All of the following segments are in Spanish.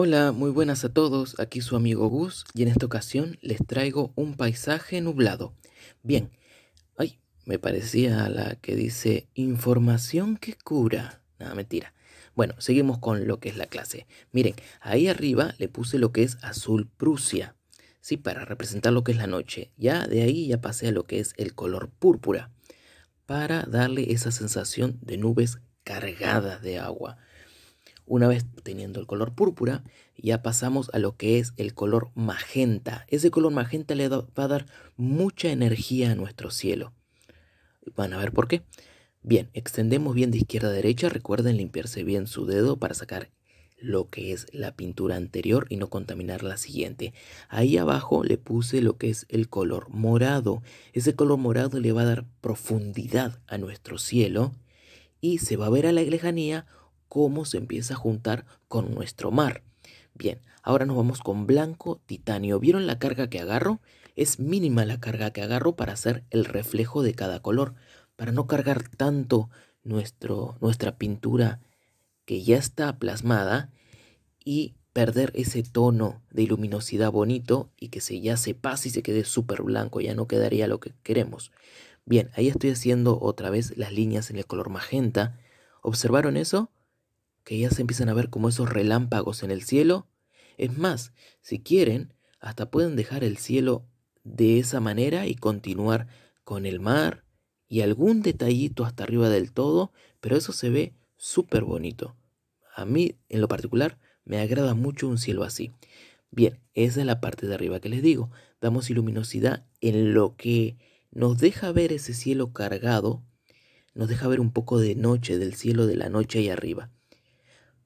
Hola, muy buenas a todos, aquí su amigo Gus y en esta ocasión les traigo un paisaje nublado. Bien, ay, me parecía la que dice información que cura. Nada, mentira. Bueno, seguimos con lo que es la clase. Miren, ahí arriba le puse lo que es azul Prusia, sí, para representar lo que es la noche. Ya de ahí ya pasé a lo que es el color púrpura, para darle esa sensación de nubes cargadas de agua. Una vez teniendo el color púrpura, ya pasamos a lo que es el color magenta. Ese color magenta le va a dar mucha energía a nuestro cielo. Van a ver por qué. Bien, extendemos bien de izquierda a derecha. Recuerden limpiarse bien su dedo para sacar lo que es la pintura anterior y no contaminar la siguiente. Ahí abajo le puse lo que es el color morado. Ese color morado le va a dar profundidad a nuestro cielo y se va a ver a la lejanía cómo se empieza a juntar con nuestro mar. Bien, ahora nos vamos con blanco titanio. ¿Vieron la carga que agarro? Es mínima la carga que agarro para hacer el reflejo de cada color, para no cargar tanto nuestro, nuestra pintura que ya está plasmada y perder ese tono de luminosidad bonito y que se ya se pase y se quede súper blanco, ya no quedaría lo que queremos. Bien, ahí estoy haciendo otra vez las líneas en el color magenta. ¿Observaron eso? que ya se empiezan a ver como esos relámpagos en el cielo. Es más, si quieren, hasta pueden dejar el cielo de esa manera y continuar con el mar y algún detallito hasta arriba del todo, pero eso se ve súper bonito. A mí, en lo particular, me agrada mucho un cielo así. Bien, esa es la parte de arriba que les digo. Damos iluminosidad en lo que nos deja ver ese cielo cargado, nos deja ver un poco de noche, del cielo de la noche ahí arriba.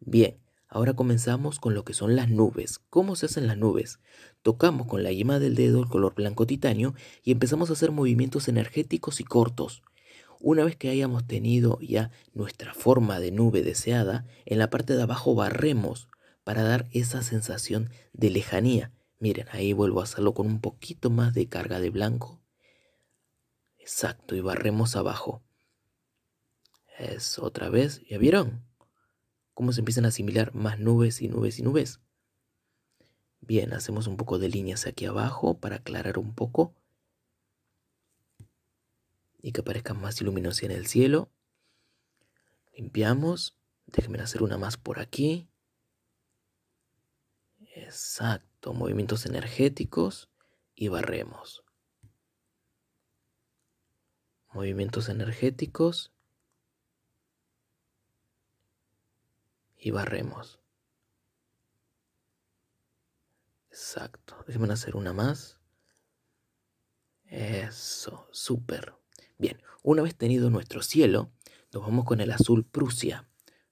Bien, ahora comenzamos con lo que son las nubes. ¿Cómo se hacen las nubes? Tocamos con la yema del dedo el color blanco titanio y empezamos a hacer movimientos energéticos y cortos. Una vez que hayamos tenido ya nuestra forma de nube deseada, en la parte de abajo barremos para dar esa sensación de lejanía. Miren, ahí vuelvo a hacerlo con un poquito más de carga de blanco. Exacto, y barremos abajo. Es otra vez, ¿ya vieron? cómo se empiezan a asimilar más nubes y nubes y nubes. Bien, hacemos un poco de líneas aquí abajo para aclarar un poco y que aparezca más iluminosidad en el cielo. Limpiamos. Déjenme hacer una más por aquí. Exacto, movimientos energéticos y barremos. Movimientos energéticos y barremos. Exacto. Déjenme hacer una más. Eso, súper. Bien, una vez tenido nuestro cielo, nos vamos con el azul Prusia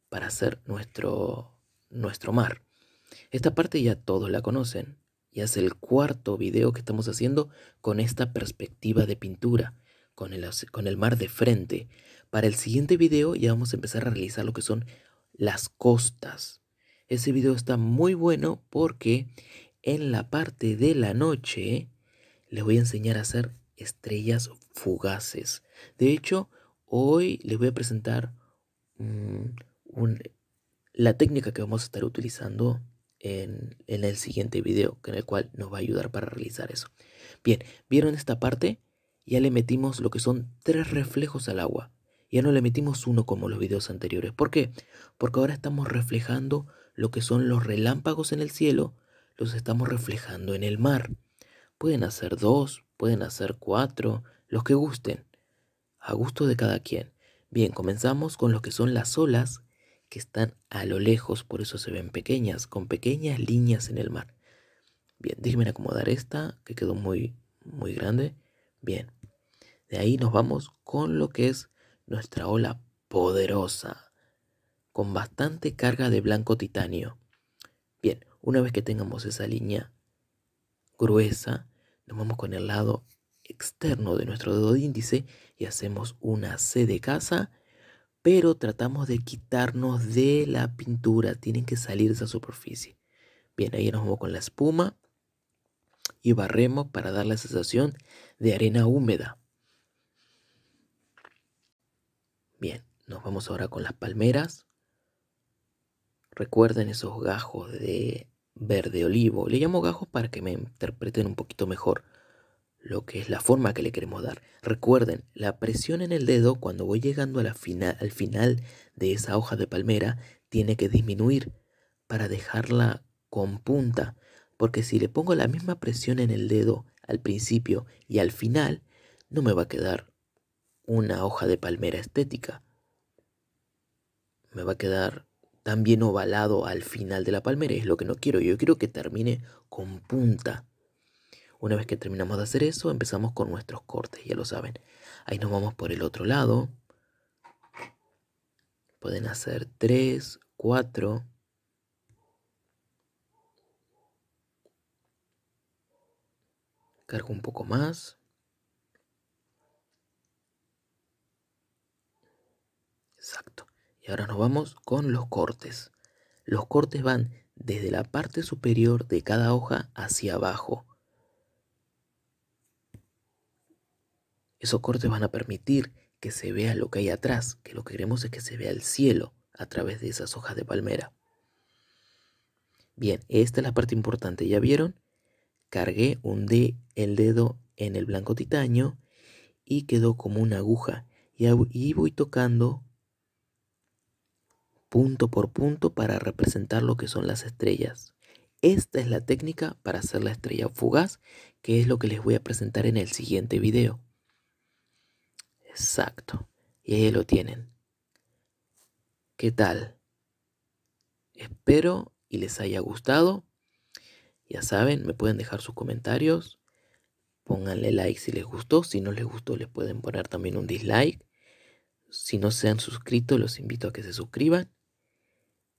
para hacer nuestro, nuestro mar. Esta parte ya todos la conocen. Y es el cuarto video que estamos haciendo con esta perspectiva de pintura, con el, con el mar de frente. Para el siguiente video ya vamos a empezar a realizar lo que son las costas. Ese video está muy bueno porque en la parte de la noche les voy a enseñar a hacer estrellas fugaces. De hecho, hoy les voy a presentar mm, la técnica que vamos a estar utilizando en, en, el siguiente video, en el cual nos va a ayudar para realizar eso. Bien, ¿vieron esta parte? Ya le metimos lo que son tres reflejos al agua. Ya no le metimos uno como los videos anteriores. ¿Por qué? Porque ahora estamos reflejando lo que son los relámpagos en el cielo, los estamos reflejando en el mar. Pueden hacer dos, pueden hacer cuatro, los que gusten, a gusto de cada quien. Bien, comenzamos con lo que son las olas que están a lo lejos, por eso se ven pequeñas, con pequeñas líneas en el mar. Bien, déjenme acomodar esta, que quedó muy, muy grande. Bien, de ahí nos vamos con lo que es nuestra ola poderosa, con bastante carga de blanco titanio. Bien, una vez que tengamos esa línea gruesa, nos vamos con el lado externo de nuestro dedo índice y hacemos una C de casa, pero tratamos de quitarnos de la pintura, tienen que salir de esa superficie. Bien, ahí nos vamos con la espuma y barremos para dar la sensación de arena húmeda. Bien, nos vamos ahora con las palmeras. Recuerden esos gajos de verde olivo. Le llamo gajos para que me interpreten un poquito mejor lo que es la forma que le queremos dar. Recuerden, la presión en el dedo cuando voy llegando a final, al final de esa hoja de palmera tiene que disminuir para dejarla con punta, porque si le pongo la misma presión en el dedo al principio y al final, no me va a quedar una hoja de palmera estética. Me va a quedar también ovalado al final de la palmera, es lo que no quiero. Yo quiero que termine con punta. Una vez que terminamos de hacer eso, empezamos con nuestros cortes, ya lo saben. Ahí nos vamos por el otro lado. Pueden hacer 3, 4. Cargo un poco más. Exacto. Y ahora nos vamos con los cortes. Los cortes van desde la parte superior de cada hoja hacia abajo. Esos cortes van a permitir que se vea lo que hay atrás, que lo que queremos es que se vea el cielo a través de esas hojas de palmera. Bien, esta es la parte importante, ¿ya vieron? Cargué, hundí el dedo en el blanco titanio y quedó como una aguja. Y, y voy tocando punto por punto para representar lo que son las estrellas. Esta es la técnica para hacer la estrella fugaz, que es lo que les voy a presentar en el siguiente video. Exacto. Y ahí lo tienen. ¿Qué tal? Espero y les haya gustado. Ya saben, me pueden dejar sus comentarios. Pónganle like si les gustó. Si no les gustó, les pueden poner también un dislike. Si no se han suscrito, los invito a que se suscriban